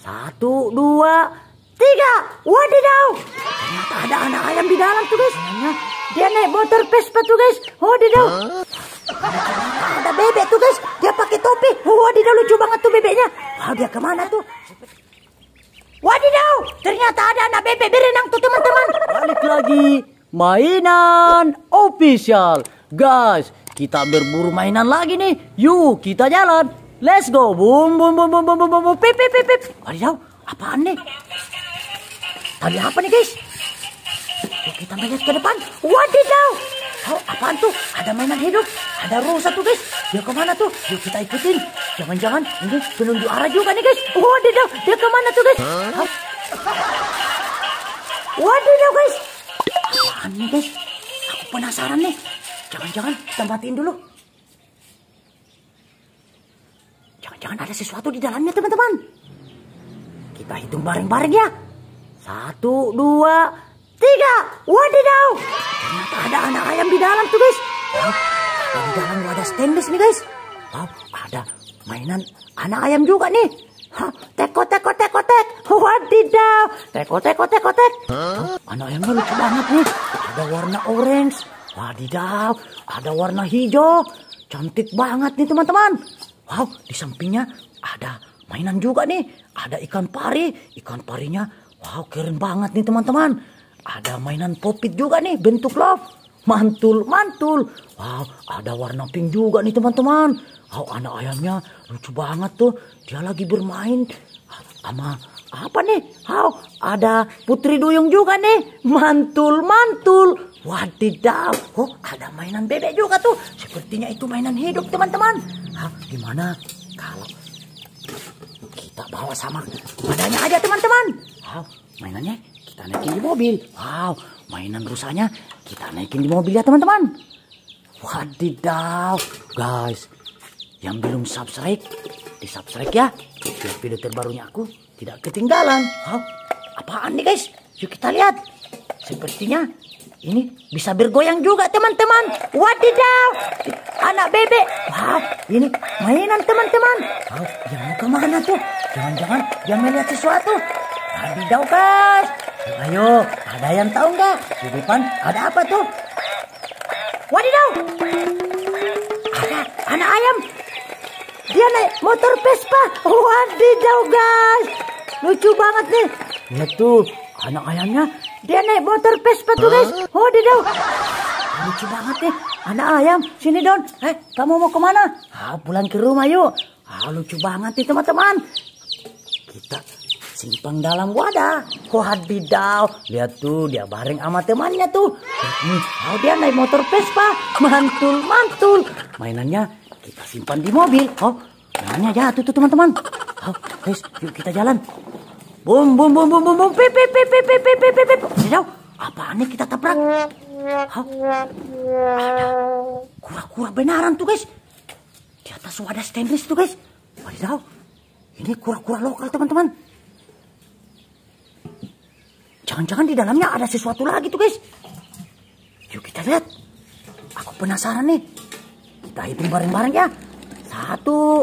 Satu, dua, tiga. Wadidaw. Ternyata ada anak ayam di dalam tuh guys. Dia naik motor Vespa tuh guys. Wadidaw. Huh? Ada bebek tuh guys. Dia pakai topi. Wadidaw lucu banget tuh bebeknya. Wah dia kemana tuh? Wadidaw. Ternyata ada anak bebek berenang tuh teman-teman. Balik lagi. Mainan official. Guys, kita berburu mainan lagi nih. Yuk, kita jalan. Let's go. Boom, boom, boom, boom, boom, boom, boom, boom. Pip, pip, pip, pip. Wadidaw, apaan nih? Tadi apa nih, guys? Tuh, kita melihat ke depan. Wadidaw. Oh, apaan tuh? Ada mainan hidup. Ada rusa tuh, guys. Dia kemana tuh? Yuk kita ikutin. Jangan-jangan ini penunjuk arah juga nih, guys. Wadidaw, dia kemana tuh, guys? Huh? Wadidaw, guys. Apaan nih, guys? Aku penasaran nih. Jangan-jangan kita matiin dulu. jangan ada sesuatu di dalamnya teman-teman. Kita hitung bareng-bareng ya. Satu, dua, tiga. Wadidaw. Ternyata ada anak ayam di dalam tuh guys. Di dalam ada stainless nih guys. Ada mainan anak ayam juga nih. Hah, teko teko teko tek. Wadidaw. Teko teko teko tek. Anak ayamnya lucu banget nih. Ada warna orange. Wadidaw. Ada warna hijau. Cantik banget nih teman-teman. Wow, di sampingnya ada mainan juga nih. Ada ikan pari. Ikan parinya, wow keren banget nih teman-teman. Ada mainan popit juga nih bentuk love mantul, mantul. Wow, ah, ada warna pink juga nih teman-teman. Wow, ah, anak ayamnya lucu banget tuh. Dia lagi bermain sama apa nih? Wow, ah, ada putri duyung juga nih. Mantul, mantul. Wadidaw. Oh, ada mainan bebek juga tuh. Sepertinya itu mainan hidup, teman-teman. Ah, gimana kalau kita bawa sama badannya aja, teman-teman? Wow, mainannya kita naikin di mobil. Wow, mainan rusanya kita naikin di mobil ya teman-teman. Wadidaw, guys. Yang belum subscribe, di subscribe ya. Biar video terbarunya aku tidak ketinggalan. Hah? Apaan nih guys? Yuk kita lihat. Sepertinya ini bisa bergoyang juga teman-teman. Wadidaw, anak bebek. Wah, ini mainan teman-teman. Wah, yang mau kemana tuh? Jangan-jangan dia melihat sesuatu jauh guys. Ayo, ada yang tahu nggak? Di depan ada apa tuh? Wadidaw. Ada anak ayam. Dia naik motor Vespa. Wadidaw guys. Lucu banget nih. Lihat tuh, anak ayamnya. Dia naik motor Vespa tuh guys. Wadidaw. Lucu banget nih. Anak ayam, sini Don. Eh, kamu mau kemana? Ah, pulang ke rumah yuk. Ah, lucu banget nih teman-teman. Kita Simpang dalam wadah. Kuat bidau. Lihat tuh dia bareng sama temannya tuh. Hmm, oh, dia naik motor Vespa. Mantul, mantul. Mainannya kita simpan di mobil. Oh, mainannya jatuh tuh teman-teman. Oh, guys, yuk kita jalan. Bum, bum, bum, bum, bum, bum. Pip, pip, pip, pip, pip, pip, pip, pip. Sejauh, Apa aneh kita tabrak? Oh, ada. Kura-kura benaran tuh guys. Di atas wadah stainless tuh guys. Wadidaw. Ini kura-kura lokal teman-teman. Jangan-jangan di dalamnya ada sesuatu lagi tuh guys. Yuk kita lihat. Aku penasaran nih. Kita hitung bareng-bareng ya. Satu,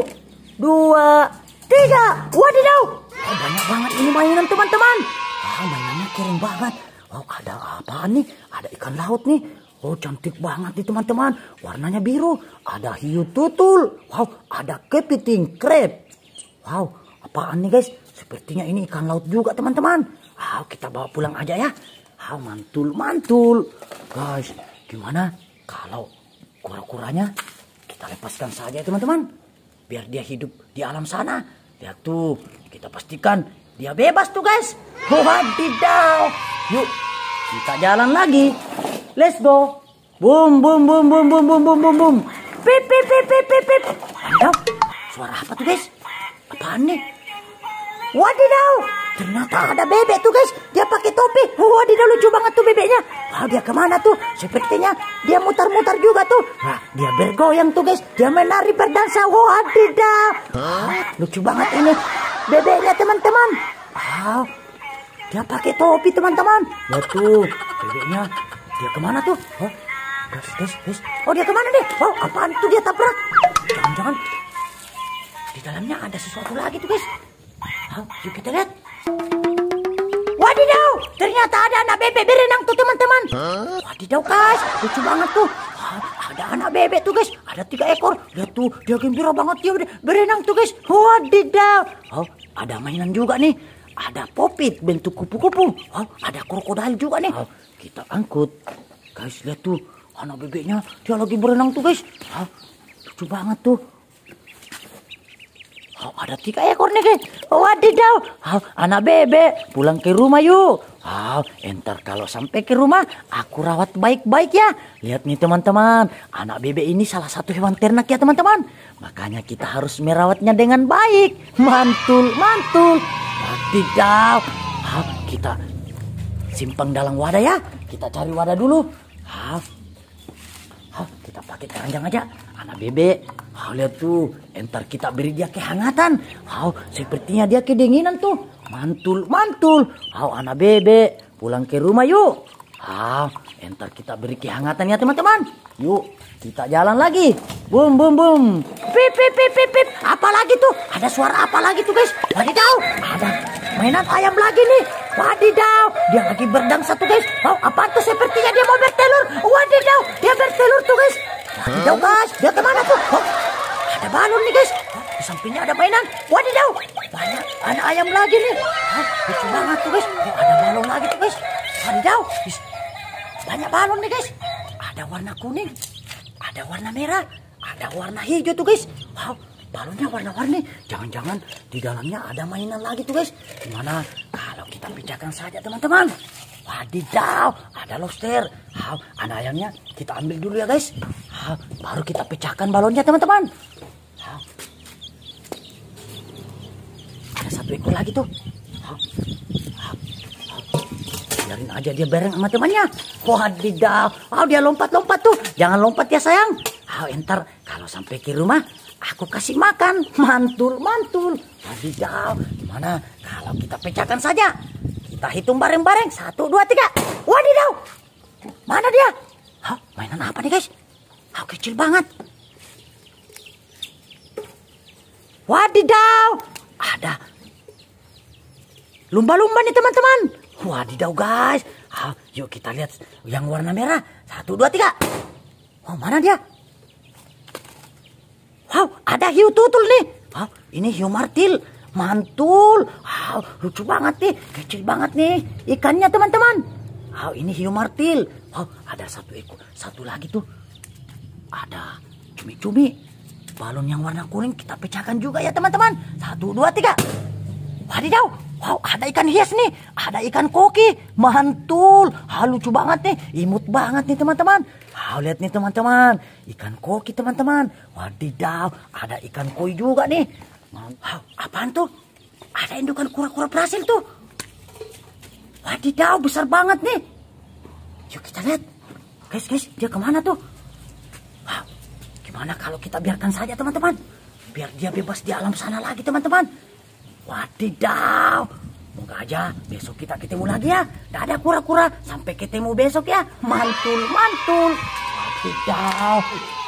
dua, tiga. Wadidaw. Oh, banyak banget ini mainan teman-teman. Wah, mainannya keren banget. Wow, oh, ada apa nih? Ada ikan laut nih. Oh cantik banget nih teman-teman. Warnanya biru. Ada hiu tutul. Wow ada kepiting krep. Wow apaan nih guys. Sepertinya ini ikan laut juga teman-teman. Ah, kita bawa pulang aja ya. Ah, mantul, mantul. Guys, gimana kalau kura-kuranya kita lepaskan saja teman-teman. Biar dia hidup di alam sana. Lihat tuh, kita pastikan dia bebas tuh guys. Wadidaw. Yuk, kita jalan lagi. Let's go. Boom, boom, boom, boom, boom, boom, boom, boom, boom. Pip, pip, pip, pip, pip, pip. Wadidaw, suara apa tuh guys? Apaan nih? Wadidaw, ternyata ada bebas. Kemana tuh? Sepertinya dia mutar-mutar juga tuh. Nah, dia bergoyang tuh guys. Dia menari berdansa. Wadidaw. Huh? Ah, lucu banget ini. Bebeknya teman-teman. Wow. Ah, dia pakai topi teman-teman. Ya tuh. Bebeknya. Dia kemana tuh? Huh? Guys, guys, guys. Oh dia kemana nih? Oh apaan tuh dia tabrak? Jangan-jangan. Di dalamnya ada sesuatu lagi tuh guys. Huh? Yuk kita lihat. Wadidaw, ternyata ada anak bebek berenang tuh teman-teman. Huh? Wadidaw guys, lucu banget tuh. Ah, ada anak bebek tuh guys, ada tiga ekor. Lihat tuh, dia gembira banget dia berenang tuh guys. Wadidaw. Oh, ada mainan juga nih. Ada popit bentuk kupu-kupu. Oh, ada krokodil juga nih. Oh, kita angkut. Guys, lihat tuh. Anak bebeknya, dia lagi berenang tuh guys. Oh, lucu banget tuh. Oh, ada tiga ekor nih, guys. Wadidaw. Oh, anak bebek, pulang ke rumah yuk. Oh, entar kalau sampai ke rumah, aku rawat baik-baik ya. Lihat nih teman-teman, anak bebek ini salah satu hewan ternak ya teman-teman. Makanya kita harus merawatnya dengan baik. Mantul, mantul. Wadidaw. Oh, kita simpang dalam wadah ya. Kita cari wadah dulu. Oh, oh, kita pakai keranjang aja. Anak bebek Hau lihat tuh, entar kita beri dia kehangatan. Wow, sepertinya dia kedinginan tuh. Mantul, mantul. Wow, anak bebek, pulang ke rumah yuk. Ah, entar kita beri kehangatan ya teman-teman. Yuk, kita jalan lagi. Bum, bum, bum. Pip, pip, pip, pip, pip. Apa lagi tuh? Ada suara apa lagi tuh guys? Lagi jauh? ada mainan ayam lagi nih. Wadidaw, dia lagi berdang satu guys. Wow, apa tuh sepertinya dia mau bertelur. Wadidaw, sampingnya ada mainan. Wadidaw, banyak anak ayam lagi nih. Hah, lucu banget tuh guys. Oh, ada balon lagi tuh guys. Wadidaw, banyak balon nih guys. Ada warna kuning, ada warna merah, ada warna hijau tuh guys. Wow, balonnya warna-warni. Jangan-jangan di dalamnya ada mainan lagi tuh guys. Gimana kalau kita pecahkan saja teman-teman. Wadidaw, ada lobster. Wow, anak ayamnya kita ambil dulu ya guys. Wow, baru kita pecahkan balonnya teman-teman. satu ekor lagi tuh. Biarin aja dia bareng sama temannya. Wadidaw. Oh, dia lompat-lompat tuh. Jangan lompat ya sayang. Ah, entar kalau sampai ke rumah, aku kasih makan. Mantul, mantul. Wadidaw. Gimana kalau kita pecahkan saja? Kita hitung bareng-bareng. Satu, dua, tiga. Wadidaw. Mana dia? Hah, mainan apa nih guys? Hah, kecil banget. Wadidaw, Lumba-lumba nih teman-teman. Wadidaw guys. Ah, yuk kita lihat yang warna merah. Satu, dua, tiga. Oh, mana dia? Wow, ada hiu tutul nih. Wow, ini hiu martil. Mantul. Wow, lucu banget nih. Kecil banget nih ikannya teman-teman. Wow, ini hiu martil. Wow, ada satu ekor. Satu lagi tuh. Ada cumi-cumi. Balon yang warna kuning kita pecahkan juga ya teman-teman. Satu, dua, tiga wadidaw, wow ada ikan hias nih, ada ikan koki, mantul, ha, ah, lucu banget nih, imut banget nih teman-teman. Wow, lihat nih teman-teman, ikan koki teman-teman, wadidaw, ada ikan koi juga nih. Wow, apaan tuh? Ada indukan kura-kura berhasil tuh. Wadidaw, besar banget nih. Yuk kita lihat. Guys, guys, dia kemana tuh? Wow, gimana kalau kita biarkan saja teman-teman? Biar dia bebas di alam sana lagi teman-teman. Wadidaw. Moga aja besok kita ketemu lagi ya. Tidak ada kura-kura. Sampai ketemu besok ya. Mantul, mantul. Wadidaw.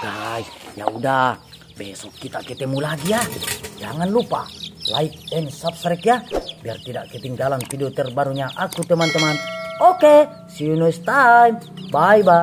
Guys, ya udah. Besok kita ketemu lagi ya. Jangan lupa like and subscribe ya. Biar tidak ketinggalan video terbarunya aku teman-teman. Oke, okay, see you next time. Bye-bye.